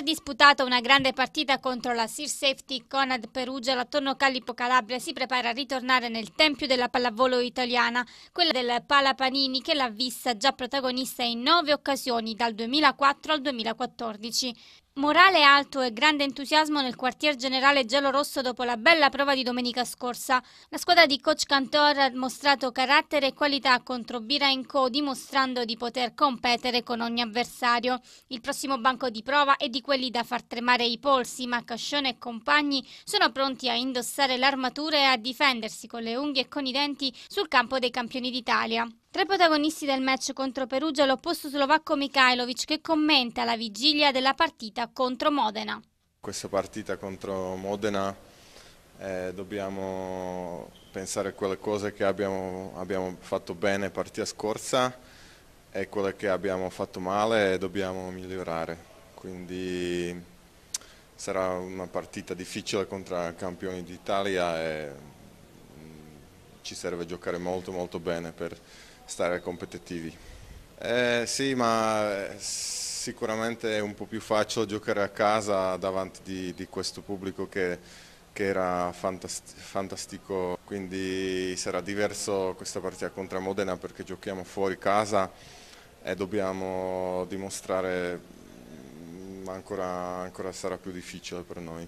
aver disputato una grande partita contro la Sir Safety Conad Perugia, la Torno Callipo Calabria si prepara a ritornare nel tempio della pallavolo italiana, quella del Palapanini che l'ha vista già protagonista in nove occasioni dal 2004 al 2014. Morale alto e grande entusiasmo nel quartier generale Gelo Rosso dopo la bella prova di domenica scorsa. La squadra di coach Cantor ha mostrato carattere e qualità contro Bira Birainco dimostrando di poter competere con ogni avversario. Il prossimo banco di prova è di quelli da far tremare i polsi, ma Cascione e compagni sono pronti a indossare l'armatura e a difendersi con le unghie e con i denti sul campo dei campioni d'Italia. Tra i protagonisti del match contro Perugia l'opposto slovacco Mikhailovic che commenta la vigilia della partita contro Modena. Questa partita contro Modena eh, dobbiamo pensare a quelle cose che abbiamo, abbiamo fatto bene partita scorsa e quelle che abbiamo fatto male e dobbiamo migliorare. Quindi sarà una partita difficile contro campioni d'Italia e mm, ci serve giocare molto molto bene per stare competitivi. Eh, sì, ma eh, sicuramente è un po' più facile giocare a casa davanti di, di questo pubblico che, che era fantastico, quindi sarà diverso questa partita contro Modena perché giochiamo fuori casa e dobbiamo dimostrare mm, ancora, ancora sarà più difficile per noi.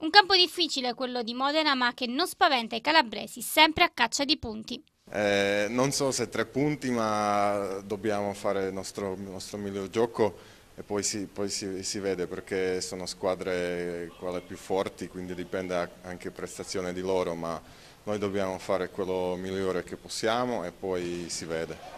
Un campo difficile quello di Modena ma che non spaventa i calabresi, sempre a caccia di punti. Eh, non so se tre punti, ma dobbiamo fare il nostro, nostro miglior gioco e poi, si, poi si, si, vede perché sono squadre quelle più forti, quindi dipende anche prestazione di loro, ma noi dobbiamo fare quello migliore che possiamo e poi si vede.